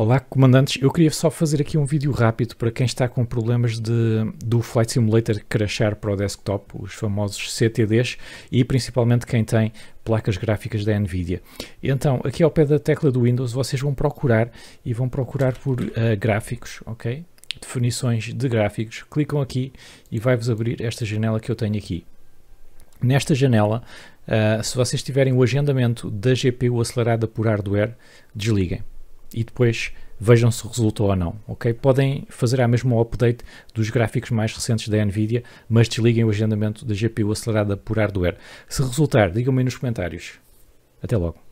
Olá, comandantes. Eu queria só fazer aqui um vídeo rápido para quem está com problemas de, do Flight Simulator crashar para o desktop, os famosos CTDs, e principalmente quem tem placas gráficas da NVIDIA. Então, aqui ao pé da tecla do Windows, vocês vão procurar e vão procurar por uh, gráficos, ok? Definições de gráficos. Clicam aqui e vai-vos abrir esta janela que eu tenho aqui. Nesta janela, uh, se vocês tiverem o agendamento da GPU acelerada por hardware, desliguem e depois vejam se resultou ou não, ok? Podem fazer a mesma update dos gráficos mais recentes da NVIDIA, mas desliguem o agendamento da GPU acelerada por hardware. Se resultar, digam-me nos comentários. Até logo.